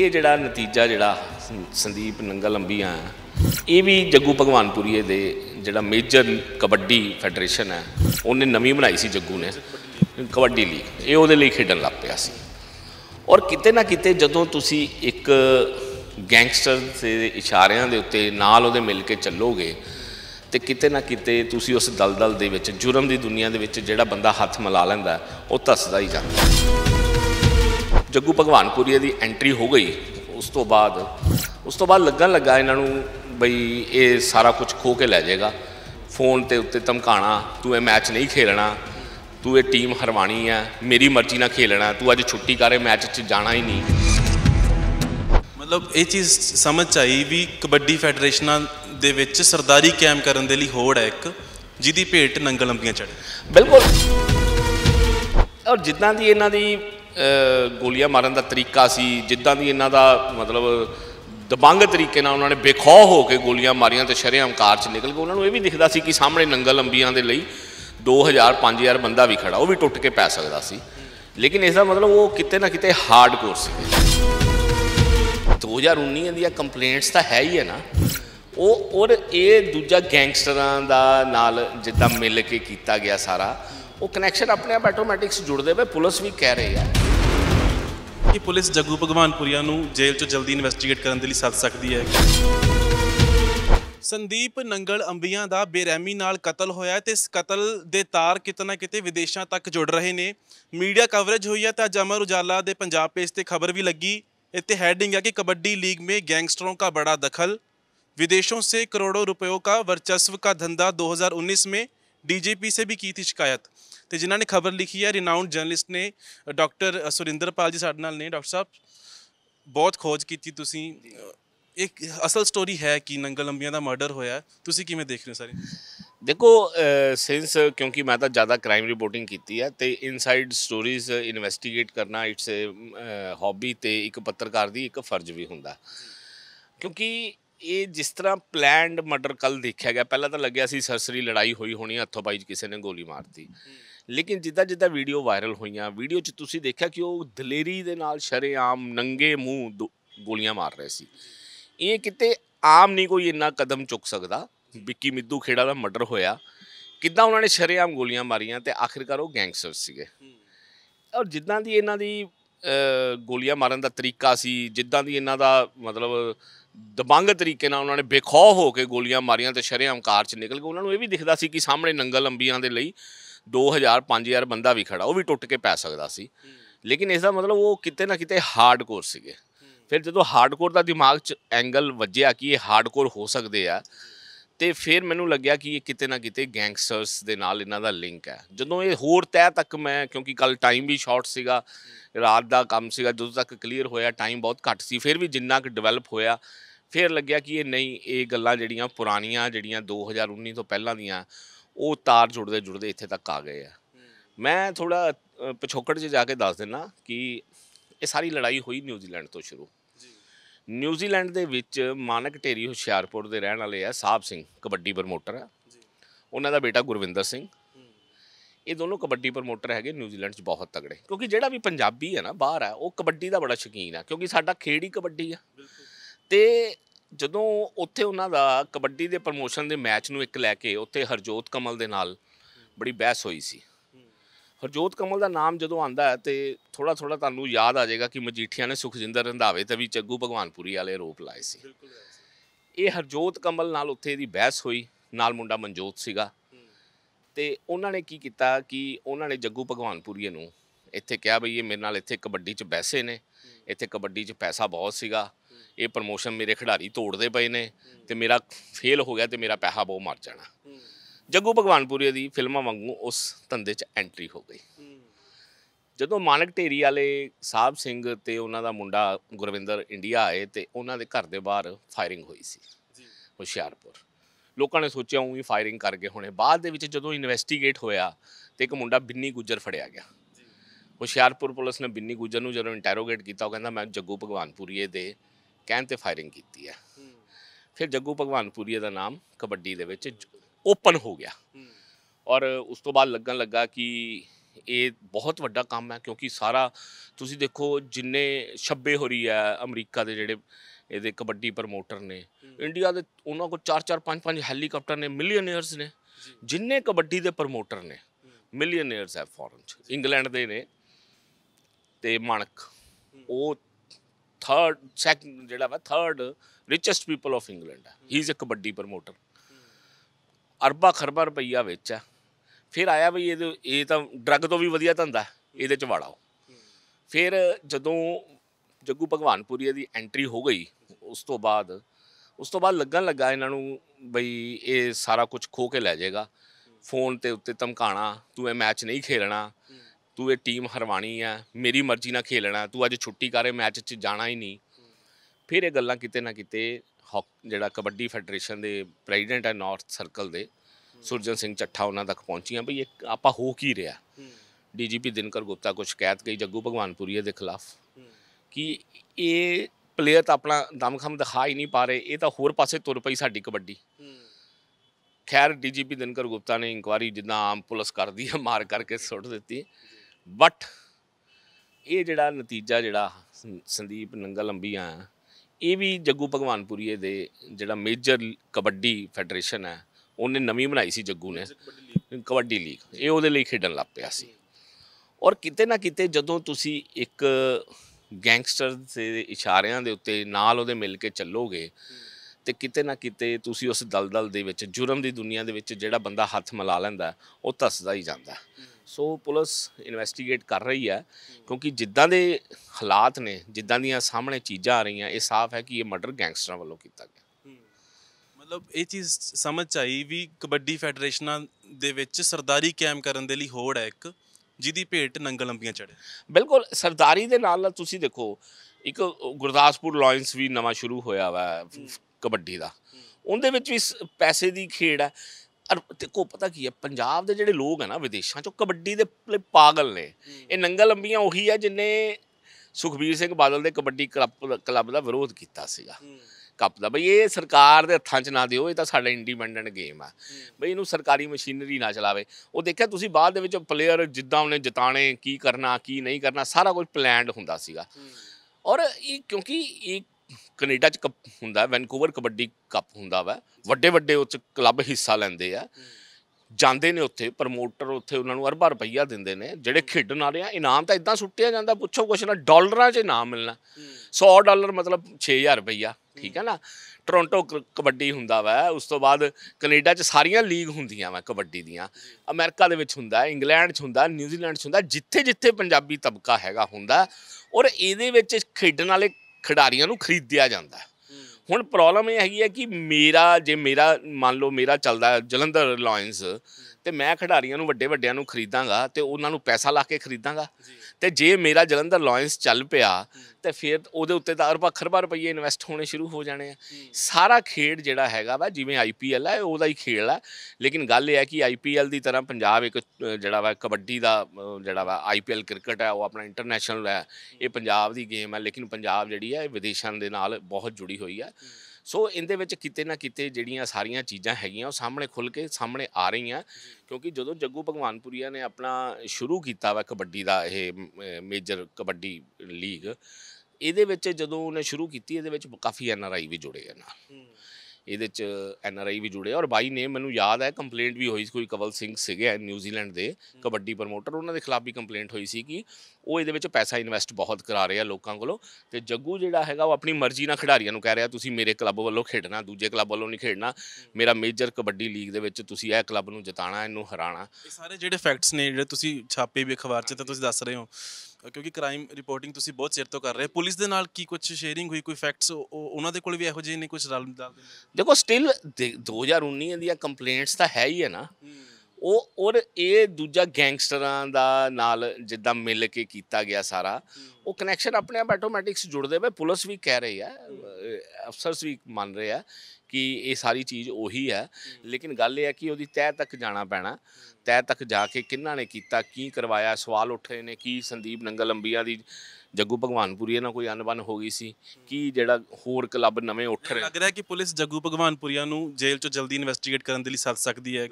ਇਹ ਜਿਹੜਾ ਨਤੀਜਾ ਜਿਹੜਾ ਸੰਦੀਪ ਨੰਗਲ ਆ ਇਹ ਵੀ ਜੱਗੂ ਭਗਵਾਨਪੁਰੀਏ ਦੇ ਜਿਹੜਾ ਮੇਜਰ ਕਬੱਡੀ ਫੈਡਰੇਸ਼ਨ ਹੈ ਉਹਨੇ ਨਵੀਂ ਬਣਾਈ ਸੀ ਜੱਗੂ ਨੇ ਕਬੱਡੀ ਲੀਗ ਇਹ ਉਹਦੇ ਲਈ ਖੇਡਣ ਲੱਗ ਪਿਆ ਸੀ ਔਰ ਕਿਤੇ ਨਾ ਕਿਤੇ ਜਦੋਂ ਤੁਸੀਂ ਇੱਕ ਗੈਂਗਸਟਰ ਦੇ ਇਸ਼ਾਰਿਆਂ ਦੇ ਉੱਤੇ ਨਾਲ ਉਹਦੇ ਮਿਲ ਕੇ ਚੱਲੋਗੇ ਤੇ ਕਿਤੇ ਨਾ ਕਿਤੇ ਤੁਸੀਂ ਉਸ ਦਲਦਲ ਦੇ ਵਿੱਚ ਜੁਰਮ ਦੀ ਦੁਨੀਆ ਦੇ ਵਿੱਚ ਜਿਹੜਾ ਬੰਦਾ ਹੱਥ ਮਲਾ ਲੈਂਦਾ ਉਹ ਤਸਦਾ ਹੀ ਜਾਂਦਾ ਜੱਗੂ ਭਗਵਾਨਪੁਰੀਆ ਦੀ ਐਂਟਰੀ ਹੋ ਗਈ ਉਸ ਤੋਂ ਬਾਅਦ ਉਸ ਤੋਂ ਬਾਅਦ ਲੱਗਣ ਲੱਗਾ ਇਹਨਾਂ ਨੂੰ ਬਈ ਇਹ ਸਾਰਾ ਕੁਝ ਖੋ ਕੇ ਲੈ ਜਾਏਗਾ ਫੋਨ ਤੇ ਉੱਤੇ ਧਮਕਾਣਾ ਤੂੰ ਇਹ ਮੈਚ ਨਹੀਂ ਖੇਲਣਾ ਤੂੰ ਇਹ ਟੀਮ ਹਰਵਾਣੀ ਆ ਮੇਰੀ ਮਰਜ਼ੀ ਨਾਲ ਖੇਲਣਾ ਤੂੰ ਅੱਜ ਛੁੱਟੀ ਕਰੇ ਮੈਚ 'ਚ ਜਾਣਾ ਹੀ ਨਹੀਂ ਮਤਲਬ ਇਹ ਚੀਜ਼ ਸਮਝ ਚ ਆਈ ਵੀ ਕਬੱਡੀ ਫੈਡਰੇਸ਼ਨਾਂ ਦੇ ਵਿੱਚ ਸਰਦਾਰੀ ਕਾਇਮ ਕਰਨ ਦੇ ਲਈ ਹੋੜ ਹੈ ਇੱਕ ਜਿਹਦੀ ਭੇਟ ਨੰਗਲ ਲੰਬੀਆਂ ਚੜੇ ਬਿਲਕੁਲ ਔਰ ਜਿੱਦਾਂ ਦੀ ਇਹਨਾਂ ਦੀ ਗੋਲੀਆਂ ਮਾਰਨ ਦਾ ਤਰੀਕਾ ਸੀ ਜਿੱਦਾਂ ਦੀ ਇਹਨਾਂ ਦਾ ਮਤਲਬ ਦਬੰਗ ਤਰੀਕੇ ਨਾਲ ਉਹਨਾਂ ਨੇ ਬੇਖੌ ਹੋ ਕੇ ਗੋਲੀਆਂ ਮਾਰੀਆਂ ਤੇ ਸ਼ਰੇ ਕਾਰ 'ਚ ਨਿਕਲ ਗਏ ਉਹਨਾਂ ਨੂੰ ਇਹ ਵੀ ਦਿਖਦਾ ਸੀ ਕਿ ਸਾਹਮਣੇ ਨੰਗਲ ਲੰਬੀਆਂ ਦੇ ਲਈ 2000 5000 ਬੰਦਾ ਵੀ ਖੜਾ ਉਹ ਵੀ ਟੁੱਟ ਕੇ ਪੈ ਸਕਦਾ ਸੀ ਲੇਕਿਨ ਇਸ ਦਾ ਮਤਲਬ ਉਹ ਕਿਤੇ ਨਾ ਕਿਤੇ ਹਾਰਡਕੋਰ ਸੀ 2019 ਦੀਆਂ ਕੰਪਲੇਂਟਸ ਤਾਂ ਹੈ ਹੀ ਹੈ ਨਾ ਉਹ ਔਰ ਇਹ ਦੂਜਾ ਗੈਂਗਸਟਰਾਂ ਦਾ ਨਾਲ ਜਿੱਦਾਂ ਮਿਲ ਕੇ ਕੀਤਾ ਗਿਆ ਸਾਰਾ ਉਹ ਕਨੈਕਸ਼ਨ ਆਪਣੇ ਆਪ ਆਟੋਮੈਟਿਕਸ ਜੁੜਦੇ ਵੇ ਪੁਲਿਸ ਵੀ ਕਹਿ ਰਹੀ ਹੈ ਕਿ ਪੁਲਿਸ ਜਗੂ ਭਗਵਾਨਪੁਰੀਆ ਨੂੰ ਜੇਲ੍ਹ 'ਚੋਂ ਜਲਦੀ ਇਨਵੈਸਟੀਗੇਟ ਕਰਨ ਦੇ ਲਈ ਸੱਦ ਸਕਦੀ ਹੈ ਸੰਦੀਪ ਨੰਗਲ ਅੰਬੀਆਂ ਦਾ ਬੇਰਹਿਮੀ ਨਾਲ ਕਤਲ ਹੋਇਆ ਤੇ ਇਸ ਕਤਲ ਦੇ ਤਾਰ ਕਿਤਨਾ ਕਿਤੇ ਵਿਦੇਸ਼ਾਂ ਤੱਕ ਜੁੜ ਰਹੇ ਨੇ ਮੀਡੀਆ ਕਵਰੇਜ ਹੋਈ ਹੈ ਤਾਂ ਜਮਰ ਉਜਾਲਾ ਦੇ ਪੰਜਾਬ ਪੇਜ ਤੇ ਖਬਰ ਵੀ ਲੱਗੀ ਇੱਥੇ ਹੈਡਿੰਗ ਹੈ ਕਿ ਕਬੱਡੀ ਲੀਗ ਮੇ ਗੈਂਗਸਟਰੋਂ ਦਾ ਬੜਾ ਦਖਲ ਵਿਦੇਸ਼ੋਂ ਸੇ ਕਰੋੜੋ ਰੁਪਏ ਦਾ ਵਰਚਸਵ ਕਾ ਧੰਦਾ 2019 ਮੇ ਡੀਜੀਪੀ ਸੇ ਵੀ ਕੀਤੀ ਸ਼ਿਕਾਇਤ ਤੇ ਜਿਨ੍ਹਾਂ ਨੇ ਖਬਰ ਲਿਖੀ ਹੈ ਰਿਨਾਊਂਡ ਜਰਨਲਿਸਟ ਨੇ ਡਾਕਟਰ ਸੁਰਿੰਦਰਪਾਲ ਜੀ ਸਾਡੇ ਨਾਲ ਨੇ ਡਾਕਟਰ ਸਾਹਿਬ ਬਹੁਤ ਖੋਜ ਕੀਤੀ ਤੁਸੀਂ ਇੱਕ ਅਸਲ ਸਟੋਰੀ ਹੈ ਕਿ ਨੰਗਲ ਦਾ ਮਰਡਰ ਹੋਇਆ ਤੁਸੀਂ ਕਿਵੇਂ ਦੇਖ ਰਹੇ ਹੋ ਸਾਰੇ ਦੇਖੋ ਸਿੰਸ ਕਿਉਂਕਿ ਮੈਂ ਤਾਂ ਜ਼ਿਆਦਾ ਕ੍ਰਾਈਮ ਰਿਪੋਰਟਿੰਗ ਕੀਤੀ ਹੈ ਤੇ ਇਨਸਾਈਡ ਸਟੋਰੀਜ਼ ਇਨਵੈਸਟੀਗੇਟ ਕਰਨਾ ਇਟਸ ਅ ਹੌਬੀ ਤੇ ਇੱਕ ਪੱਤਰਕਾਰ ਦੀ ਇੱਕ ਫਰਜ਼ ਵੀ ਹੁੰਦਾ ਕਿਉਂਕਿ ਇਹ ਜਿਸ ਤਰ੍ਹਾਂ ਪਲਾਨਡ ਮਰਡਰ ਕੱਲ ਦੇਖਿਆ ਗਿਆ ਪਹਿਲਾਂ ਤਾਂ ਲੱਗਿਆ ਸੀ ਸਰਸਰੀ ਲੜਾਈ ਹੋਈ ਹੋਣੀ ਹੱਥੋਂ ਬਾਈ ਕਿਸੇ ਨੇ ਗੋਲੀ ਮਾਰਤੀ ਲੇਕਿਨ ਜਿੱਦਾਂ ਜਿੱਦਾਂ ਵੀਡੀਓ ਵਾਇਰਲ ਹੋਈਆਂ ਵੀਡੀਓ 'ਚ ਤੁਸੀਂ ਦੇਖਿਆ ਕਿ ਉਹ ਦਲੇਰੀ ਦੇ ਨਾਲ ਸ਼ਰੇਆਮ ਨੰਗੇ ਮੂੰਹ ਗੋਲੀਆਂ ਮਾਰ ਰਹੇ ਸੀ ਇਹ ਕਿਤੇ ਆਮ ਨਹੀਂ ਕੋਈ ਇੰਨਾ ਕਦਮ ਚੁੱਕ ਸਕਦਾ ਵਿੱਕੀ ਮਿੱਦੂ ਖੇੜਾ ਦਾ ਮਰਡਰ ਹੋਇਆ ਕਿੱਦਾਂ ਉਹਨਾਂ ਨੇ ਸ਼ਰੇਆਮ ਗੋਲੀਆਂ ਮਾਰੀਆਂ ਤੇ ਆਖਿਰਕਾਰ ਉਹ ਗੈਂਗਸਟਰ ਸੀਗੇ ਔਰ ਜਿੱਦਾਂ ਦੀ ਇਹਨਾਂ ਦੀ ਗੋਲੀਆਂ ਮਾਰਨ ਦਾ ਤਰੀਕਾ ਸੀ ਜਿੱਦਾਂ ਦੀ ਇਹਨਾਂ ਦਾ ਮਤਲਬ ਦਬੰਗ ਤਰੀਕੇ ਨਾਲ ਉਹਨਾਂ ਨੇ ਬੇਖੌਫ ਹੋ ਕੇ ਗੋਲੀਆਂ ਮਾਰੀਆਂ ਤੇ ਸ਼ਰੇਆਮ ਕਾਰ 'ਚ ਨਿਕਲ ਗਏ ਉਹਨਾਂ ਨੂੰ ਇਹ ਵੀ ਦਿਖਦਾ ਸੀ ਕਿ ਸਾਹਮਣੇ ਨੰਗਲ ਲੰਬੀਆਂ ਦੇ ਲਈ 2000 5000 ਬੰਦਾ ਵੀ ਖੜਾ ਉਹ ਵੀ ਟੁੱਟ ਕੇ ਪੈ ਸਕਦਾ ਸੀ ਲੇਕਿਨ ਇਸ ਦਾ ਮਤਲਬ ਉਹ ਕਿਤੇ ਨਾ ਕਿਤੇ ਹਾਰਡਕੋਰ ਸੀਗੇ ਫਿਰ ਜਦੋਂ ਹਾਰਡਕੋਰ ਦਾ ਦਿਮਾਗ 'ਚ ਐਂਗਲ ਵੱਜਿਆ ਕਿ ਇਹ ਹਾਰਡਕੋਰ ਹੋ ਸਕਦੇ ਆ ਤੇ ਫਿਰ ਮੈਨੂੰ ਲੱਗਿਆ ਕਿ ਇਹ ਕਿਤੇ ਨਾ ਕਿਤੇ ਗੈਂਗਸਟਰਸ ਦੇ ਨਾਲ ਇਹਨਾਂ ਦਾ ਲਿੰਕ ਹੈ ਜਦੋਂ ਇਹ ਹੋਰ ਤੈ ਤੱਕ ਮੈਂ ਕਿਉਂਕਿ ਕੱਲ ਟਾਈਮ ਵੀ ਸ਼ਾਰਟ ਸੀਗਾ ਰਾਤ ਦਾ ਕੰਮ ਸੀਗਾ ਜਦੋਂ ਤੱਕ ਕਲੀਅਰ ਹੋਇਆ ਟਾਈਮ ਬਹੁਤ ਘੱਟ ਸੀ ਫਿਰ ਵੀ ਜਿੰਨਾ ਕਿ ਡਿਵੈਲਪ ਹੋਇਆ ਫਿਰ ਲੱਗਿਆ ਕਿ ਇਹ ਨਹੀਂ ਇਹ ਗੱਲਾਂ ਜਿਹੜੀਆਂ ਪੁਰਾਣੀਆਂ ਜਿਹੜੀਆਂ 2019 ਤੋਂ ਪਹਿਲਾਂ ਦੀਆਂ ਉਹ ਤਾਰ ਜੁੜਦੇ ਜੁੜਦੇ ਇੱਥੇ ਤੱਕ ਆ ਗਏ ਆ ਮੈਂ ਥੋੜਾ ਪਿਛੋਕੜ 'ਚ ਜਾ ਕੇ ਦੱਸ ਦਿੰਨਾ ਕਿ ਇਹ ਸਾਰੀ ਲੜਾਈ ਹੋਈ ਨਿਊਜ਼ੀਲੈਂਡ ਤੋਂ ਸ਼ੁਰੂ ਜੀ ਨਿਊਜ਼ੀਲੈਂਡ ਦੇ ਵਿੱਚ ਮਾਨਕ ਢੇਰੀ ਹੁਸ਼ਿਆਰਪੁਰ ਦੇ ਰਹਿਣ ਵਾਲੇ ਆ ਸਾਹਬ ਸਿੰਘ ਕਬੱਡੀ ਪ੍ਰਮੋਟਰ ਆ ਜੀ ਉਹਨਾਂ ਦਾ ਬੇਟਾ ਗੁਰਵਿੰਦਰ ਸਿੰਘ ਇਹ ਦੋਨੋਂ ਕਬੱਡੀ ਪ੍ਰਮੋਟਰ ਹੈਗੇ ਨਿਊਜ਼ੀਲੈਂਡ 'ਚ ਬਹੁਤ ਤਗੜੇ ਕਿਉਂਕਿ ਜਿਹੜਾ ਵੀ ਪੰਜਾਬੀ ਹੈ ਨਾ ਬਾਹਰ ਆ ਉਹ ਕਬੱਡੀ ਦਾ ਬੜਾ ਸ਼ਕੀਨ ਆ ਕਿਉਂਕਿ ਸਾਡਾ ਖੇੜੀ ਕਬੱਡੀ ਆ ਤੇ ਜਦੋਂ ਉੱਥੇ ਉਹਨਾਂ ਦਾ ਕਬੱਡੀ ਦੇ ਪ੍ਰੋਮੋਸ਼ਨ ਦੇ ਮੈਚ ਨੂੰ ਇੱਕ ਲੈ ਕੇ ਉੱਥੇ ਹਰਜੋਤ ਕਮਲ ਦੇ ਨਾਲ ਬੜੀ ਬਹਿਸ ਹੋਈ ਸੀ ਹਰਜੋਤ ਕਮਲ ਦਾ ਨਾਮ ਜਦੋਂ ਆਂਦਾ ਹੈ ਤੇ ਥੋੜਾ ਥੋੜਾ ਤੁਹਾਨੂੰ ਯਾਦ ਆ ਜਾਏਗਾ ਕਿ ਮਜੀਠੀਆਂ ਨੇ ਸੁਖਜਿੰਦਰ ਰੰਧਾਵੇ ਤੇ ਵੀ ਚੱਗੂ ਭਗਵਾਨਪੁਰੀ ਵਾਲੇ ਆਰੋਪ ਲਾਏ ਸੀ ਇਹ ਹਰਜੋਤ ਕਮਲ ਨਾਲ ਉੱਥੇ ਦੀ ਬਹਿਸ ਹੋਈ ਨਾਲ ਮੁੰਡਾ ਮਨਜੋਤ ਸੀਗਾ ਤੇ ਉਹਨਾਂ ਨੇ ਕੀ ਕੀਤਾ ਕਿ ਉਹਨਾਂ ਨੇ ਜੱਗੂ ਭਗਵਾਨਪੁਰੀਏ ਨੂੰ ਇੱਥੇ ਕਿਹਾ ਬਈ ਇਹ ਮੇਰੇ ਨਾਲ ਇੱਥੇ ਕਬੱਡੀ 'ਚ ਬੈਸੇ ਨੇ ਇੱਥੇ ਕਬੱਡੀ 'ਚ ਪੈਸਾ ਬਹੁਤ ਸੀਗਾ ਇਹ ਪ੍ਰਮੋਸ਼ਨ ਮੇਰੇ ਖਿਡਾਰੀ ਤੋੜਦੇ ਪਏ ਨੇ ਤੇ ਮੇਰਾ ਫੇਲ ਹੋ ਗਿਆ ਤੇ ਮੇਰਾ ਪੈਸਾ ਬਹੁਤ ਮਰ ਜਾਣਾ ਜੱਗੂ ਭਗਵਾਨਪੁਰੀ ਦੀ ਫਿਲਮਾਂ ਵਾਂਗੂ ਉਸ ਧੰਦੇ 'ਚ ਐਂਟਰੀ ਹੋ ਗਈ ਜਦੋਂ ਮਾਨਕ ਢੇਰੀ ਵਾਲੇ ਸਾਹਿਬ ਸਿੰਘ ਤੇ ਉਹਨਾਂ ਦਾ ਮੁੰਡਾ ਗੁਰਵਿੰਦਰ ਇੰਡੀਆ ਆਏ ਤੇ ਉਹਨਾਂ ਦੇ ਘਰ ਦੇ ਬਾਹਰ ਫਾਇਰਿੰਗ ਹੋਈ ਸੀ ਹੁਸ਼ਿਆਰਪੁਰ ਲੋਕਾਂ ਨੇ ਸੋਚਿਆ ਉਹ ਵੀ ਫਾਇਰਿੰਗ ਕਰ ਗਏ ਹੋਣੇ ਬਾਅਦ ਦੇ ਵਿੱਚ ਜਦੋਂ ਇਨਵੈਸਟੀਗੇਟ ਹੋਇਆ ਤੇ ਇੱਕ ਮੁੰਡਾ ਬਿੰਨੀ ਗੁੱਜਰ ਫੜਿਆ ਗਿਆ ਹੁਸ਼ਿਆਰਪੁਰ ਪੁਲਿਸ ਨੇ ਬਿੰਨੀ ਗੁੱਜਰ ਨੂੰ ਜਦੋਂ ਇੰਟਰੋਗੇਟ ਕੀਤਾ ਉਹ ਕਹਿੰਦਾ ਮੈਂ ਜੱਗੂ ਭਗਵਾਨਪੁਰੀਏ ਦੇ ਕਹਿਣ ਤੇ ਫਾਇਰਿੰਗ ਕੀਤੀ ਹੈ ਫਿਰ ਜੱਗੂ ਭਗਵਾਨਪੁਰੀਆ ਦਾ ਨਾਮ ਕਬੱਡੀ ਦੇ ਵਿੱਚ ਓਪਨ ਹੋ ਗਿਆ ਔਰ ਉਸ ਤੋਂ ਬਾਅਦ ਲੱਗਣ ਲੱਗਾ ਕਿ ਇਹ ਬਹੁਤ ਵੱਡਾ ਕੰਮ ਹੈ ਕਿਉਂਕਿ ਸਾਰਾ ਤੁਸੀਂ ਦੇਖੋ ਜਿੰਨੇ ਛੱਬੇ ਹੋ ਰਹੀ ਹੈ ਅਮਰੀਕਾ ਦੇ ਜਿਹੜੇ ਇਹਦੇ ਕਬੱਡੀ ਪ੍ਰਮੋਟਰ ਨੇ ਇੰਡੀਆ ਦੇ ਉਹਨਾਂ ਕੋ 4-4 5-5 ਹੈਲੀਕਾਪਟਰ ਨੇ ਮਿਲੀਅਨਰਸ ਨੇ ਜਿੰਨੇ ਕਬੱਡੀ ਦੇ ਪ੍ਰਮੋਟਰ ਨੇ ਮਿਲੀਅਨਰਸ ਹੈ ਫੋਰਨ ਚ ਇੰਗਲੈਂਡ ਦੇ ਨੇ ਤੇ ਮਣਕ ਉਹ ਥਰਡ ਸੈਕੰਡ ਜਿਹੜਾ ਵਾ third richest people of England he is a kabaddi promoter ਅਰਬਾ ਖਰਬਾ ਰੁਪਈਆ ਵਿੱਚ ਆ ਫਿਰ ਆਇਆ ਵੀ ਇਹ ਇਹ ਤਾਂ ਡਰੱਗ ਤੋਂ ਵੀ ਵਧੀਆ ਧੰਦਾ ਇਹਦੇ ਚ ਵਾੜਾਓ ਫਿਰ ਜਦੋਂ ਜੱਗੂ ਭਗਵਾਨਪੁਰੀ ਦੀ ਐਂਟਰੀ ਹੋ ਗਈ ਉਸ ਤੋਂ ਬਾਅਦ ਉਸ ਤੋਂ ਬਾਅਦ ਲੱਗਣ ਲੱਗਾ ਇਹਨਾਂ ਨੂੰ ਬਈ ਇਹ ਸਾਰਾ ਕੁਝ ਖੋ ਕੇ ਲੈ ਜਾਏਗਾ ਫੋਨ ਤੇ ਉੱਤੇ ਧਮਕਾਣਾ ਤੂੰ ਇਹ ਮੈਚ ਨਹੀਂ ਖੇਲਣਾ ਤੂੰ ਇਹ ਟੀਮ ਹਰਵਾਣੀ ਆ ਮੇਰੀ ਮਰਜ਼ੀ ਨਾਲ ਖੇਲਣਾ ਤੂੰ ਅੱਜ ਛੁੱਟੀ ਕਰੇ ਮੈਚ 'ਚ ਜਾਣਾ ਹੀ ਨਹੀਂ ਫਿਰ ਇਹ ਗੱਲਾਂ ਕਿਤੇ ਨਾ ਕਿਤੇ ਜਿਹੜਾ ਕਬੱਡੀ ਫੈਡਰੇਸ਼ਨ ਦੇ ਪ੍ਰੈਜ਼ੀਡੈਂਟ ਹੈ ਨਾਰਥ ਸਰਕਲ ਦੇ ਸੁਰਜਨ ਸਿੰਘ ਚੱਠਾ ਉਹਨਾਂ ਤੱਕ ਪਹੁੰਚੀਆਂ ਬਈ ਇਹ ਆਪਾਂ ਹੋ ਕੀ ਰਿਹਾ ਡੀਜੀਪੀ ਦਿਨਕਰ ਗੁਪਤਾ ਕੋ ਸ਼ਿਕਾਇਤ ਕੀਤੀ ਜੱਗੂ ਭਗਵਾਨਪੁਰੀਆ ਦੇ ਖਿਲਾਫ ਕਿ ਇਹ ਪਲੇਅਰ ਤਾਂ ਆਪਣਾ ਦਮਖਮ ਦਿਖਾ ਹੀ ਨਹੀਂ ਪਾ ਰਹੇ ਇਹ ਤਾਂ ਹੋਰ ਪਾਸੇ ਤੁਰ ਪਈ ਸਾਡੀ ਕਬੱਡੀ ਖੈਰ ਡੀਜੀਪੀ ਦਿਨਕਰ ਗੁਪਤਾ ਨੇ ਇਨਕੁਆਰੀ ਜਿੱਦਾਂ ਆਮ ਪੁਲਿਸ ਕਰਦੀ ਹੈ ਮਾਰ ਕਰਕੇ ਸੁੱਟ ਦਿੱਤੀ ਬਟ ਇਹ ਜਿਹੜਾ ਨਤੀਜਾ ਜਿਹੜਾ ਸੰਦੀਪ ਨੰਗਲ ਆ ਇਹ ਵੀ ਜੱਗੂ ਭਗਵਾਨਪੁਰੀਏ ਦੇ ਜਿਹੜਾ ਮੇਜਰ ਕਬੱਡੀ ਫੈਡਰੇਸ਼ਨ ਹੈ ਉਹਨੇ ਨਵੀਂ ਬਣਾਈ ਸੀ ਜੱਗੂ ਨੇ ਕਬੱਡੀ ਲੀਗ ਇਹ ਉਹਦੇ ਲਈ ਖੇਡਣ ਲੱਗ ਪਿਆ ਸੀ ਔਰ ਕਿਤੇ ਨਾ ਕਿਤੇ ਜਦੋਂ ਤੁਸੀਂ ਇੱਕ ਗੈਂਗਸਟਰ ਦੇ ਇਸ਼ਾਰਿਆਂ ਦੇ ਉੱਤੇ ਨਾਲ ਉਹਦੇ ਮਿਲ ਕੇ ਚੱਲੋਗੇ ਤੇ ਕਿਤੇ ਨਾ ਕਿਤੇ ਤੁਸੀਂ ਉਸ ਦਲਦਲ ਦੇ ਵਿੱਚ ਜੁਰਮ ਦੀ ਦੁਨੀਆ ਦੇ ਵਿੱਚ ਜਿਹੜਾ ਬੰਦਾ ਹੱਥ ਮਲਾ ਲੈਂਦਾ ਉਹ ਤਸਦਾ ਹੀ ਜਾਂਦਾ ਸੋ ਪੁਲਿਸ ਇਨਵੈਸਟੀਗੇਟ ਕਰ ਰਹੀ ਹੈ ਕਿਉਂਕਿ ਜਿੱਦਾਂ ਦੇ ਹਾਲਾਤ ਨੇ ਜਿੱਦਾਂ ਦੀਆਂ ਸਾਹਮਣੇ ਚੀਜ਼ਾਂ ਆ ਰਹੀਆਂ ਇਹ ਸਾਫ਼ ਹੈ ਕਿ ਇਹ ਮਰਡਰ ਗੈਂਗਸਟਰਾਂ ਵੱਲੋਂ ਕੀਤਾ ਗਿਆ ਮਤਲਬ ਇਹ ਚੀਜ਼ ਸਮਝ ਚ ਆਈ ਵੀ ਕਬੱਡੀ ਫੈਡਰੇਸ਼ਨਾਂ ਦੇ ਵਿੱਚ ਸਰਦਾਰੀ ਕਾਇਮ ਕਰਨ ਦੇ ਲਈ ਹੋੜ ਹੈ ਇੱਕ ਜਿਹਦੀ ਭੇਟ ਨੰਗਲ ਲੰਬੀਆਂ ਚੜੇ ਬਿਲਕੁਲ ਸਰਦਾਰੀ ਦੇ ਨਾਲ ਨਾਲ ਤੁਸੀਂ ਦੇਖੋ ਇੱਕ ਗੁਰਦਾਸਪੁਰ ਲਾਇੰਸ ਵੀ ਨਵਾਂ ਸ਼ੁਰੂ ਹੋਇਆ ਵਾ ਕਬੱਡੀ ਦਾ ਉਹਦੇ ਵਿੱਚ ਵੀ ਪੈਸੇ ਦੀ ਖੇਡ ਹੈ ਤੇ ਕੋ ਪਤਾ ਕੀ ਹੈ ਪੰਜਾਬ ਦੇ ਜਿਹੜੇ ਲੋਕ ਹੈ ਨਾ ਵਿਦੇਸ਼ਾਂ ਚੋਂ ਕਬੱਡੀ ਦੇ ਪਾਗਲ ਨੇ ਇਹ ਨੰਗਾ ਲੰਬੀਆਂ ਉਹੀ ਹੈ ਜਿਨੇ ਸੁਖਬੀਰ ਸਿੰਘ ਬਾਦਲ ਦੇ ਕਬੱਡੀ ਕਲੱਬ ਦਾ ਵਿਰੋਧ ਕੀਤਾ ਸੀਗਾ ਕੱਪ ਦਾ ਬਈ ਇਹ ਸਰਕਾਰ ਦੇ ਹੱਥਾਂ 'ਚ ਨਾ ਦਿਓ ਇਹ ਤਾਂ ਸਾਡਾ ਇੰਡੀਪੈਂਡੈਂਟ ਗੇਮ ਆ ਬਈ ਇਹਨੂੰ ਸਰਕਾਰੀ ਮਸ਼ੀਨਰੀ ਨਾ ਚਲਾਵੇ ਉਹ ਦੇਖਿਆ ਤੁਸੀਂ ਬਾਅਦ ਦੇ ਵਿੱਚ ਪਲੇਅਰ ਜਿੱਦਾਂ ਉਹਨੇ ਜਿਤਾਣੇ ਕੀ ਕਰਨਾ ਕੀ ਨਹੀਂ ਕਰਨਾ ਸਾਰਾ ਕੁਝ ਪਲਾਨਡ ਹੁੰਦਾ ਸੀਗਾ ਔਰ ਇਹ ਕਿਉਂਕਿ ਇੱਕ ਕੈਨੇਡਾ ਚ ਕੱਪ ਹੁੰਦਾ ਵੈਨਕੂਵਰ ਕਬੱਡੀ ਕੱਪ ਹੁੰਦਾ ਵਾ ਵੱਡੇ ਵੱਡੇ ਉੱਚ ਕਲੱਬ ਹਿੱਸਾ ਲੈਂਦੇ ਆ ਜਾਂਦੇ ਨੇ ਉੱਥੇ ਪ੍ਰਮੋਟਰ ਉੱਥੇ ਉਹਨਾਂ ਨੂੰ ਅਰਬਾਂ ਰੁਪਈਆ ਦਿੰਦੇ ਨੇ ਜਿਹੜੇ ਖੇਡਣ ਵਾਲੇ ਆ ਇਨਾਮ ਤਾਂ ਇਦਾਂ ਸੁੱਟਿਆ ਜਾਂਦਾ ਪੁੱਛੋ ਕੁਛ ਨਾ ਡਾਲਰਾਂ 'ਚ ਇਨਾਮ ਮਿਲਣਾ 100 ਡਾਲਰ ਮਤਲਬ 6000 ਰੁਪਈਆ ਠੀਕ ਹੈ ਨਾ ਟੋਰਾਂਟੋ ਕਬੱਡੀ ਹੁੰਦਾ ਵਾ ਉਸ ਤੋਂ ਬਾਅਦ ਕੈਨੇਡਾ 'ਚ ਸਾਰੀਆਂ ਲੀਗ ਹੁੰਦੀਆਂ ਵਾ ਕਬੱਡੀ ਦੀਆਂ ਅਮਰੀਕਾ ਦੇ ਵਿੱਚ ਹੁੰਦਾ ਇੰਗਲੈਂਡ 'ਚ ਹੁੰਦਾ ਨਿਊਜ਼ੀਲੈਂਡ 'ਚ ਹੁੰਦਾ ਜਿੱਥੇ ਜਿੱਥੇ ਪੰਜਾਬੀ ਤਬਕਾ ਹੈਗਾ ਹੁੰਦਾ ਔਰ ਇਹਦੇ ਵਿੱਚ ਖੇਡਣ ਵਾਲੇ ਖਿਡਾਰੀਆਂ ਨੂੰ ਖਰੀਦਿਆ ਜਾਂਦਾ ਹੁਣ ਪ੍ਰੋਬਲਮ ਇਹ ਹੈਗੀ ਹੈ ਕਿ ਮੇਰਾ ਜੇ ਮੇਰਾ ਮੰਨ ਲਓ ਮੇਰਾ ਚੱਲਦਾ ਜਲੰਧਰ ਲਾਇਨਸ ਤੇ ਮੈਂ ਖਿਡਾਰੀਆਂ ਨੂੰ ਵੱਡੇ ਵੱਡਿਆਂ ਨੂੰ ਖਰੀਦਾਂਗਾ ਤੇ ਉਹਨਾਂ ਨੂੰ ਪੈਸਾ ਲਾ ਕੇ ਖਰੀਦਾਂਗਾ ਤੇ ਜੇ ਮੇਰਾ ਜਲੰਧਰ ਲਾਇੰਸ ਚੱਲ ਪਿਆ ਤੇ ਫਿਰ ਉਹਦੇ ਉੱਤੇ ਤਾਂ ਅਰਬਾਂ ਖਰਬਾਂ ਰੁਪਏ ਇਨਵੈਸਟ ਹੋਣੇ ਸ਼ੁਰੂ ਹੋ ਜਾਣੇ ਆ ਸਾਰਾ ਖੇਡ ਜਿਹੜਾ ਹੈਗਾ ਵਾ ਜਿਵੇਂ ਆਈਪੀਐਲ ਹੈ ਉਹਦਾ ਹੀ ਖੇਡ ਹੈ ਲੇਕਿਨ ਗੱਲ ਇਹ ਹੈ ਕਿ ਆਈਪੀਐਲ ਦੀ ਤਰ੍ਹਾਂ ਪੰਜਾਬ ਇੱਕ ਜਿਹੜਾ ਵਾ ਕਬੱਡੀ ਦਾ ਜਿਹੜਾ ਵਾ ਆਈਪੀਐਲ ਕ੍ਰਿਕਟ ਹੈ ਉਹ ਆਪਣਾ ਇੰਟਰਨੈਸ਼ਨਲ ਹੈ ਇਹ ਪੰਜਾਬ ਦੀ ਗੇਮ ਹੈ ਲੇਕਿਨ ਪੰਜਾਬ ਜਿਹੜੀ ਹੈ ਵਿਦੇਸ਼ਾਂ ਦੇ ਨਾਲ ਬਹੁਤ ਜੁੜੀ ਹੋਈ ਹੈ ਸੋ ਇਹਦੇ ਵਿੱਚ ਕਿਤੇ ਨਾ ਕਿਤੇ ਜਿਹੜੀਆਂ ਸਾਰੀਆਂ ਚੀਜ਼ਾਂ ਹੈਗੀਆਂ ਉਹ ਸਾਹਮਣੇ ਖੁੱਲ ਕੇ ਸਾਹਮਣੇ ਆ ਰਹੀਆਂ ਕਿਉਂਕਿ ਜਦੋਂ ਜੱਗੂ ਭਗਵਾਨਪੁਰੀਆ ਨੇ ਆਪਣਾ ਸ਼ੁਰੂ ਕੀਤਾ ਵਾ ਕਬੱਡੀ ਦਾ ਇਹ ਮੇਜਰ ਕਬੱਡੀ ਲੀਗ ਇਹਦੇ ਵਿੱਚ ਜਦੋਂ ਉਹਨੇ ਸ਼ੁਰੂ ਕੀਤੀ ਇਹਦੇ ਵਿੱਚ ਕਾਫੀ ਐਨਆਰਆਈ ਵੀ ਜੁੜੇ ਆ ਨਾਲ ਇਹਦੇ ਚ ਐਨ ਆਰ ਆਈ ਵੀ ਜੁੜੇ ਔਰ ਬਾਈ ਨੇ ਮੈਨੂੰ ਯਾਦ ਹੈ ਕੰਪਲੇਂਟ ਵੀ ਹੋਈ ਸੀ ਕੋਈ ਕਵਲ ਸਿੰਘ ਸੀਗੇ ਨਿਊਜ਼ੀਲੈਂਡ ਦੇ ਕਬੱਡੀ ਪ੍ਰਮੋਟਰ ਉਹਨਾਂ ਦੇ ਖਿਲਾਫ ਵੀ ਕੰਪਲੇਂਟ ਹੋਈ ਸੀ ਕਿ ਉਹ ਇਹਦੇ ਵਿੱਚ ਪੈਸਾ ਇਨਵੈਸਟ ਬਹੁਤ ਕਰਾ ਰਿਹਾ ਲੋਕਾਂ ਕੋਲੋਂ ਤੇ ਜੱਗੂ ਜਿਹੜਾ ਹੈਗਾ ਉਹ ਆਪਣੀ ਮਰਜ਼ੀ ਨਾਲ ਖਿਡਾਰੀਆਂ ਨੂੰ ਕਹਿ ਰਿਹਾ ਤੁਸੀਂ ਮੇਰੇ ਕਲੱਬ ਵੱਲੋਂ ਖੇਡਣਾ ਦੂਜੇ ਕਲੱਬ ਵੱਲੋਂ ਨਹੀਂ ਖੇਡਣਾ ਮੇਰਾ ਮੇਜਰ ਕਬੱਡੀ ਲੀਗ ਦੇ ਵਿੱਚ ਤੁਸੀਂ ਇਹ ਕਲੱਬ ਨੂੰ ਜਿਤਾਣਾ ਇਹਨੂੰ ਹਰਾਣਾ ਇਹ ਸਾਰੇ ਜਿਹੜੇ ਫੈਕਟਸ ਨੇ ਜਿਹੜੇ ਤੁਸੀਂ ਛਾਪੇ ਵੀ ਅਖਬਾਰ 'ਚ ਤਾਂ ਤੁਸੀਂ ਦੱਸ ਰਹੇ ਹੋ ਕਿਉਂਕਿ ਕ੍ਰਾਈਮ ਰਿਪੋਰਟਿੰਗ ਤੁਸੀਂ ਬਹੁਤ ਚਿਰ ਤੋਂ ਕਰ ਰਹੇ ਹੋ ਪੁਲਿਸ ਦੇ ਨਾਲ ਕੀ ਕੁਝ ਸ਼ੇਅਰਿੰਗ ਹੋਈ ਕੋਈ ਫੈਕਟਸ ਉਹਨਾਂ ਦੇ ਕੋਲ ਵੀ ਇਹੋ ਜਿਹੇ ਨਹੀਂ ਕੁਝ ਰਲ ਮਿਲ ਦੇਖੋ ਸਟਿਲ 2019 ਦੀਆਂ ਕੰਪਲੇਂਟਸ ਤਾਂ ਹੈ ਹੀ ਹੈ ਨਾ ਉਹ ਔਰ ਇਹ ਦੂਜਾ ਗੈਂਗਸਟਰਾਂ ਦਾ ਨਾਲ ਜਿੱਦਾਂ ਮਿਲ ਕੇ ਕੀਤਾ ਗਿਆ ਸਾਰਾ ਉਹ ਕਨੈਕਸ਼ਨ ਆਪਣੇ ਆਪ ਆਟੋਮੈਟਿਕਸ ਜੁੜਦੇ ਵੇ ਪੁਲਿਸ ਵੀ ਕਹਿ ਰਹੀ ਹੈ ਅਫਸਰਸ ਵੀ ਮੰਨ ਰਹੇ ਆ ਕਿ ਇਹ ਸਾਰੀ ਚੀਜ਼ ਉਹੀ ਹੈ ਲੇਕਿਨ ਗੱਲ ਇਹ ਹੈ ਕਿ ਉਹਦੀ ਤਹਿ ਤੱਕ ਜਾਣਾ ਪੈਣਾ ਤਹਿ ਤੱਕ ਜਾ ਕੇ ਕਿੰਨਾ ਨੇ ਕੀਤਾ ਕੀ ਕਰਵਾਇਆ ਸਵਾਲ ਉੱਠ ਰਹੇ ਨੇ ਕੀ ਸੰਦੀਪ ਨੰਗਲ ਦੀ ਜੱਗੂ ਭਗਵਾਨਪੁਰੀ ਨਾਲ ਕੋਈ ਅਨਬਨ ਹੋ ਗਈ ਸੀ ਕਿ ਜਿਹੜਾ ਹੋਰ ਕਲੱਬ ਨਵੇਂ ਉੱਠ ਰਹੇ ਲੱਗ ਰਿਹਾ ਕਿ ਪੁਲਿਸ ਜੱਗੂ ਭਗਵਾਨਪੁਰੀਆ ਨੂੰ ਜੇਲ੍ਹ ਚੋਂ ਜਲਦੀ ਇਨਵੈਸਟੀਗੇਟ ਕਰਨ ਦੇ ਲਈ ਸੱਦ ਸਕਦੀ ਹੈ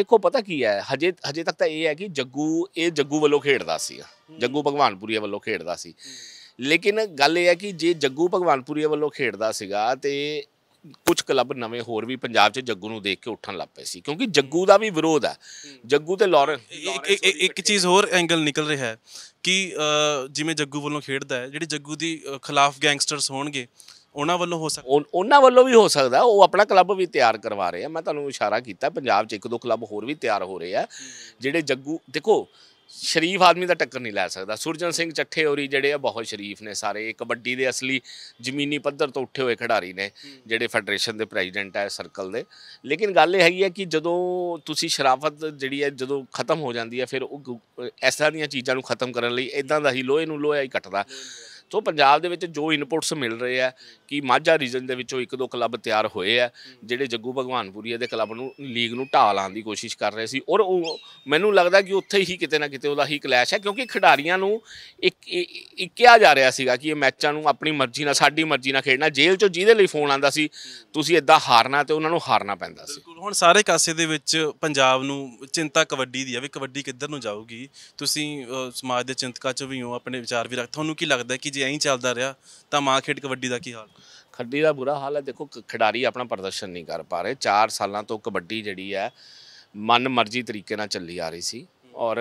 ਦੇਖੋ ਪਤਾ ਕੀ ਹੈ ਹਜੇ ਹਜੇ ਤੱਕ ਤਾਂ ਇਹ ਹੈ ਕਿ ਜੱਗੂ ਇਹ ਜੱਗੂ ਵੱਲੋਂ ਖੇਡਦਾ ਸੀ ਜੱਗੂ ਭਗਵਾਨਪੁਰੀਆ ਵੱਲੋਂ ਖੇਡਦਾ ਸੀ ਲੇਕਿਨ ਗੱਲ ਇਹ ਹੈ ਕਿ ਜੇ ਜੱਗੂ ਭਗਵਾਨਪੁਰੀਆ ਵੱਲੋਂ ਖੇਡਦਾ ਸੀਗਾ ਤੇ ਕੁਝ ਕਲੱਬ ਨਵੇਂ ਹੋਰ ਵੀ ਪੰਜਾਬ 'ਚ ਜੱਗੂ ਨੂੰ ਦੇਖ ਕੇ ਉੱਠਣ ਲੱਗ ਪਏ ਸੀ ਕਿਉਂਕਿ ਜੱਗੂ ਦਾ ਵੀ ਵਿਰੋਧ ਆ ਜੱਗੂ ਤੇ ਲਾਰੈਂਸ ਇੱਕ ਚੀਜ਼ ਹੋਰ ਐਂਗਲ ਨਿਕਲ ਰਿਹਾ ਹੈ ਕਿ ਜਿਵੇਂ ਜੱਗੂ ਵੱਲੋਂ ਖੇਡਦਾ ਹੈ ਜਿਹੜੇ ਜੱਗੂ ਦੀ ਖਿਲਾਫ ਗੈਂਗਸਟਰਸ ਹੋਣਗੇ ਉਹਨਾਂ ਵੱਲੋਂ ਹੋ ਸਕਦਾ ਉਹਨਾਂ ਵੱਲੋਂ ਵੀ ਹੋ ਸਕਦਾ ਉਹ ਆਪਣਾ ਕਲੱਬ ਵੀ ਤਿਆਰ ਕਰਵਾ ਰਹੇ ਆ ਮੈਂ ਤੁਹਾਨੂੰ ਇਸ਼ਾਰਾ ਕੀਤਾ ਪੰਜਾਬ 'ਚ ਇੱਕ ਦੋ ਕਲੱਬ ਹੋਰ ਵੀ ਤਿਆਰ ਹੋ ਰਹੇ ਆ ਜਿਹੜੇ ਜੱਗੂ ਦੇਖੋ ਸ਼ਰੀਫ ਆਦਮੀ ਦਾ ਟੱਕਰ ਨਹੀਂ ਲੈ ਸਕਦਾ ਸੁਰਜਨ ਸਿੰਘ ਚੱਠੇ ਹੋਰੀ ਜਿਹੜੇ ਆ ਬਹੁਤ ਸ਼ਰੀਫ ਨੇ ਸਾਰੇ ਕਬੱਡੀ ਦੇ ਅਸਲੀ ਜ਼ਮੀਨੀ ਪੱਧਰ ਤੋਂ ਉੱਠੇ ਹੋਏ ਖਿਡਾਰੀ ਨੇ ਜਿਹੜੇ ਫੈਡਰੇਸ਼ਨ ਦੇ ਪ੍ਰੈਜ਼ੀਡੈਂਟ ਆ ਸਰਕਲ ਦੇ ਲੇਕਿਨ ਗੱਲ ਇਹ ਹੈਗੀ ਹੈ ਕਿ ਜਦੋਂ ਤੁਸੀਂ ਸ਼ਰਾਫਤ ਜਿਹੜੀ ਹੈ ਜਦੋਂ ਖਤਮ ਹੋ ਜਾਂਦੀ ਹੈ ਫਿਰ ਉਹ ਐਸਾ ਦੀਆਂ ਚੀਜ਼ਾਂ ਨੂੰ ਖਤਮ ਕਰਨ ਲਈ ਇਦਾਂ ਦਾ ਹੀ ਲੋਹੇ ਨੂੰ ਲੋਹਾ ਹੀ ਕੱਟਦਾ ਸੋ ਪੰਜਾਬ ਦੇ ਵਿੱਚ ਜੋ ਇਨਪੁਟਸ ਮਿਲ ਰਹੇ ਆ ਕਿ ਮਾਝਾ ਰੀਜਨ ਦੇ ਵਿੱਚੋਂ ਇੱਕ ਦੋ ਕਲੱਬ ਤਿਆਰ ਹੋਏ ਆ ਜਿਹੜੇ ਜੱਗੂ ਭਗਵਾਨਪੁਰੀਆ ਦੇ ਕਲੱਬ ਨੂੰ ਲੀਗ ਨੂੰ ਢਾਹ ਲਾਉਣ ਦੀ ਕੋਸ਼ਿਸ਼ ਕਰ ਰਹੇ ਸੀ ਔਰ ਮੈਨੂੰ ਲੱਗਦਾ ਕਿ ਉੱਥੇ ਹੀ ਕਿਤੇ ਨਾ ਕਿਤੇ ਉਹਦਾ ਹੀ ਕਲੈਸ਼ ਹੈ ਕਿਉਂਕਿ ਖਿਡਾਰੀਆਂ ਨੂੰ ਇੱਕ ਇੱਕਿਆ ਜਾ ਰਿਹਾ ਸੀਗਾ ਕਿ ਇਹ ਮੈਚਾਂ ਨੂੰ ਆਪਣੀ ਮਰਜ਼ੀ ਨਾਲ ਸਾਡੀ ਮਰਜ਼ੀ ਨਾਲ ਖੇਡਣਾ ਜੇਲ੍ਹ ਚੋਂ ਜਿਹਦੇ ਲਈ ਫੋਨ ਆਂਦਾ ਸੀ ਤੁਸੀਂ ਇਦਾਂ ਹਾਰਨਾ ਤੇ ਉਹਨਾਂ ਨੂੰ ਹਾਰਨਾ ਪੈਂਦਾ ਸੀ ਹੁਣ ਸਾਰੇ ਕਾਸੇ ਦੇ ਵਿੱਚ ਪੰਜਾਬ ਨੂੰ ਚਿੰਤਾ ਕਬੱਡੀ ਦੀ ਆ ਵੀ ਕਬੱਡੀ ਕਿੱਧਰ ਨੂੰ ਜਾਊਗੀ ਤੁਸੀਂ ਸਮਾਜ ਦੇ ਚਿੰਤਕਾਂ ਚ ਵੀ ਹੋ ਆਪਣੇ ਵਿਚਾਰ ਵੀ ਰੱਖ ਤੁਹਾਨੂੰ ਕੀ ਲੱਗਦਾ ਕਿ ਜੇ ਐਂ ਚੱਲਦਾ ਰਿਹਾ ਤਾਂ ਮਾਂ ਖੇਡ ਕਬੱਡੀ ਦਾ ਕੀ ਹਾਲ ਖੱਡੀ ਦਾ ਬੁਰਾ ਹਾਲ ਹੈ ਦੇਖੋ ਖਿਡਾਰੀ ਆਪਣਾ ਪ੍ਰਦਰਸ਼ਨ ਨਹੀਂ ਕਰ ਪਾ ਰਹੇ 4 ਸਾਲਾਂ ਤੋਂ ਕਬੱਡੀ ਜਿਹੜੀ ਹੈ ਮਨ ਮਰਜ਼ੀ ਤਰੀਕੇ ਨਾਲ ਚੱਲੀ ਆ ਰਹੀ ਸੀ ਔਰ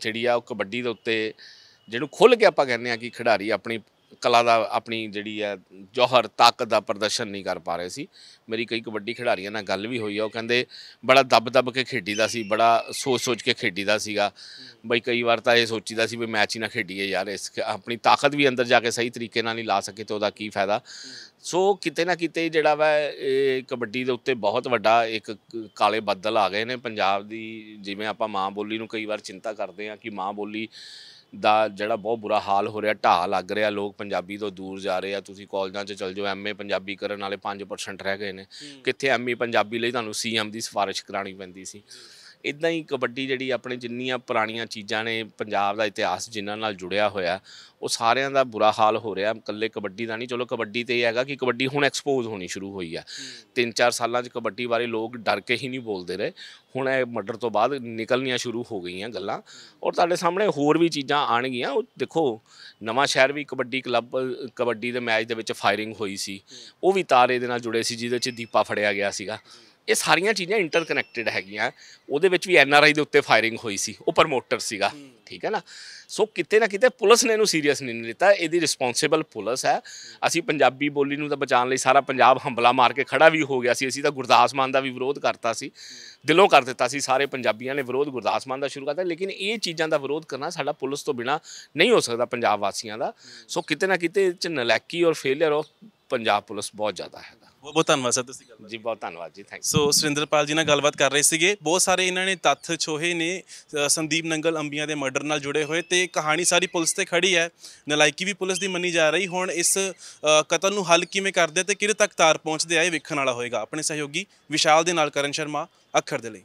ਜਿਹੜੀ ਆ ਉਹ ਕਬੱਡੀ ਦੇ ਉੱਤੇ ਜਿਹਨੂੰ ਖੁੱਲ ਕੇ ਆਪਾਂ ਕਹਿੰਦੇ ਆ ਕਿ ਖਿਡਾਰੀ ਆਪਣੀ ਕਲਾ ਦਾ ਆਪਣੀ ਜਿਹੜੀ ਹੈ ਜੋਹਰ ਤਾਕਤ ਦਾ ਪ੍ਰਦਰਸ਼ਨ ਨਹੀਂ ਕਰ ਪਾ ਰਹੇ ਸੀ ਮੇਰੀ ਕਈ ਕਬੱਡੀ ਖਿਡਾਰੀਆਂ ਨਾਲ ਗੱਲ ਵੀ ਹੋਈ ਆ ਉਹ ਕਹਿੰਦੇ ਬੜਾ ਦੱਬ ਦੱਬ ਕੇ ਖੇਡੀਦਾ ਸੀ ਬੜਾ ਸੋਚ ਸੋਚ ਕੇ ਖੇਡੀਦਾ ਸੀਗਾ ਬਈ ਕਈ ਵਾਰ ਤਾਂ ਇਹ ਸੋਚੀਦਾ ਸੀ ਵੀ ਮੈਚ ਹੀ ਨਾ ਖੇਡੀਏ ਯਾਰ ਇਸ ਆਪਣੀ ਤਾਕਤ ਵੀ ਅੰਦਰ ਜਾ ਕੇ ਸਹੀ ਤਰੀਕੇ ਨਾਲ ਨਹੀਂ ਲਾ ਸਕੇ ਤੇ ਉਹਦਾ ਕੀ ਫਾਇਦਾ ਸੋ ਕਿਤੇ ਨਾ ਕਿਤੇ ਜਿਹੜਾ ਵਾ ਇਹ ਕਬੱਡੀ ਦੇ ਉੱਤੇ ਬਹੁਤ ਵੱਡਾ ਇੱਕ ਕਾਲੇ ਬੱਦਲ ਆ ਗਏ ਨੇ ਪੰਜਾਬ ਦੀ ਜਿਵੇਂ ਆਪਾਂ ਮਾਂ ਬੋਲੀ ਨੂੰ ਕਈ ਵਾਰ ਚਿੰਤਾ ਕਰਦੇ ਆ ਕਿ ਮਾਂ ਬੋਲੀ ਦਾ ਜਿਹੜਾ ਬਹੁਤ ਬੁਰਾ ਹਾਲ ਹੋ ਰਿਹਾ ਢਾਹ ਲੱਗ ਰਿਹਾ ਲੋਕ ਪੰਜਾਬੀ ਤੋਂ ਦੂਰ ਜਾ ਰਹੇ ਆ ਤੁਸੀਂ ਕਾਲਜਾਂ 'ਚ ਚਲ ਜਾਓ ਐਮਏ ਪੰਜਾਬੀ ਕਰਨ ਵਾਲੇ 5% ਰਹਿ ਗਏ ਨੇ ਕਿੱਥੇ ਐਮਏ ਪੰਜਾਬੀ ਲਈ ਤੁਹਾਨੂੰ ਸੀਐਮ ਦੀ ਸਿਫਾਰਿਸ਼ ਕਰਾਣੀ ਪੈਂਦੀ ਸੀ ਇਦਾਂ ਹੀ ਕਬੱਡੀ ਜਿਹੜੀ ਆਪਣੇ ਜਿੰਨੀਆਂ ਪੁਰਾਣੀਆਂ ਚੀਜ਼ਾਂ ਨੇ ਪੰਜਾਬ ਦਾ ਇਤਿਹਾਸ ਜਿਨ੍ਹਾਂ ਨਾਲ ਜੁੜਿਆ ਹੋਇਆ ਉਹ ਸਾਰਿਆਂ ਦਾ ਬੁਰਾ ਹਾਲ ਹੋ ਰਿਹਾ ਇਕੱਲੇ ਕਬੱਡੀ ਦਾ ਨਹੀਂ ਚਲੋ ਕਬੱਡੀ ਤੇ ਹੀ ਹੈਗਾ ਕਿ ਕਬੱਡੀ ਹੁਣ ਐਕਸਪੋਜ਼ ਹੋਣੀ ਸ਼ੁਰੂ ਹੋਈ ਆ ਤਿੰਨ ਚਾਰ ਸਾਲਾਂ 'ਚ ਕਬੱਡੀ ਬਾਰੇ ਲੋਕ ਡਰ ਕੇ ਹੀ ਨਹੀਂ ਬੋਲਦੇ ਰਹੇ ਹੁਣ ਇਹ ਮਰਡਰ ਤੋਂ ਬਾਅਦ ਨਿਕਲਣੀਆਂ ਸ਼ੁਰੂ ਹੋ ਗਈਆਂ ਗੱਲਾਂ ਔਰ ਤੁਹਾਡੇ ਸਾਹਮਣੇ ਹੋਰ ਵੀ ਚੀਜ਼ਾਂ ਆਣਗੀਆਂ ਉਹ ਦੇਖੋ ਨਵਾਂ ਸ਼ਹਿਰ ਵੀ ਕਬੱਡੀ ਕਲੱਬ ਕਬੱਡੀ ਦੇ ਮੈਚ ਦੇ ਵਿੱਚ ਫਾਇਰਿੰਗ ਹੋਈ ਸੀ ਉਹ ਵੀ ਤਾਰੇ ਦੇ ਨਾਲ ਜੁੜੇ ਸੀ ਜਿਹਦੇ 'ਚ ਦੀਪਾ ਫੜਿਆ ਗਿਆ ਸੀਗਾ ਇਹ ਸਾਰੀਆਂ ਚੀਜ਼ਾਂ ਇੰਟਰ ਹੈਗੀਆਂ ਉਹਦੇ ਵਿੱਚ ਵੀ ਐਨਆਰਆਈ ਦੇ ਉੱਤੇ ਫਾਇਰਿੰਗ ਹੋਈ ਸੀ ਉਹ ਪ੍ਰਮੋਟਰ ਸੀਗਾ ਠੀਕ ਹੈ ਨਾ ਸੋ ਕਿਤੇ ਨਾ ਕਿਤੇ ਪੁਲਿਸ ਨੇ ਇਹਨੂੰ ਸੀਰੀਅਸ ਨਹੀਂ ਲਿੱਤਾ ਇਹਦੀ ਰਿਸਪੌਂਸੀਬਲ ਪੁਲਿਸ ਹੈ ਅਸੀਂ ਪੰਜਾਬੀ ਬੋਲੀ ਨੂੰ ਤਾਂ ਬਚਾਉਣ ਲਈ ਸਾਰਾ ਪੰਜਾਬ ਹੰਬਲਾ ਮਾਰ ਕੇ ਖੜਾ ਵੀ ਹੋ ਗਿਆ ਸੀ ਅਸੀਂ ਤਾਂ ਗੁਰਦਾਸ ਮਾਨ ਦਾ ਵੀ ਵਿਰੋਧ ਕਰਤਾ ਸੀ ਦਿਲੋਂ ਕਰ ਦਿੱਤਾ ਸੀ ਸਾਰੇ ਪੰਜਾਬੀਆਂ ਨੇ ਵਿਰੋਧ ਗੁਰਦਾਸ ਮਾਨ ਦਾ ਸ਼ੁਰੂ ਕਰਤਾ ਲੇਕਿਨ ਇਹ ਚੀਜ਼ਾਂ ਦਾ ਵਿਰੋਧ ਕਰਨਾ ਸਾਡਾ ਪੁਲਿਸ ਤੋਂ ਬਿਨਾ ਨਹੀਂ ਹੋ ਸਕਦਾ ਪੰਜਾਬ ਵਾਸੀਆਂ ਦਾ ਸੋ ਕਿਤੇ ਨਾ ਕਿਤੇ ਚ ਨਲੈਕੀ ਔਰ ਫੇਲਿਅਰ ਆਫ ਪੰਜਾਬ ਪੁਲਿਸ ਬਹੁਤ ਜ਼ਿਆਦਾ ਹੈ ਬਹੁਤ ਬਹੁਤ ਧੰਨਵਾਦ ਸਰ ਤੁਸੀਂ ਗੱਲ ਜੀ ਬਹੁਤ ਧੰਨਵਾਦ ਜੀ ਥੈਂਕ ਯੂ ਸੋ ਸੁਰਿੰਦਰਪਾਲ ਜੀ ਨਾਲ ਗੱਲਬਾਤ ਕਰ ਰਹੇ ਸੀਗੇ ਬਹੁਤ ਸਾਰੇ ਇਹਨਾਂ ਨੇ ਤੱਥ ਛੋਹੇ ਨੇ ਸੰਦੀਪ ਨੰਗਲ ਅੰਬੀਆਂ ਦੇ ਮਰਡਰ ਨਾਲ ਜੁੜੇ ਹੋਏ ਤੇ ਕਹਾਣੀ ਸਾਰੀ ਪੁਲਿਸ ਤੇ ਖੜੀ ਹੈ ਨਲਾਇਕੀ ਵੀ ਪੁਲਿਸ ਦੀ ਮੰਨੀ ਜਾ ਰਹੀ ਹੁਣ ਇਸ ਕਤਲ ਨੂੰ ਹੱਲ ਕਿਵੇਂ ਕਰਦੇ ਤੇ ਕਿਹੜੇ ਤੱਕ ਤਾਰ ਪਹੁੰਚਦੇ ਆ ਇਹ ਵੇਖਣ ਵਾਲਾ ਹੋਏਗਾ ਆਪਣੇ ਸਹਿਯੋਗੀ ਵਿਸ਼ਾਲ ਦੇ ਨਾਲ ਕਰਨ ਸ਼ਰਮਾ ਅੱਖਰ ਦੇ ਲਈ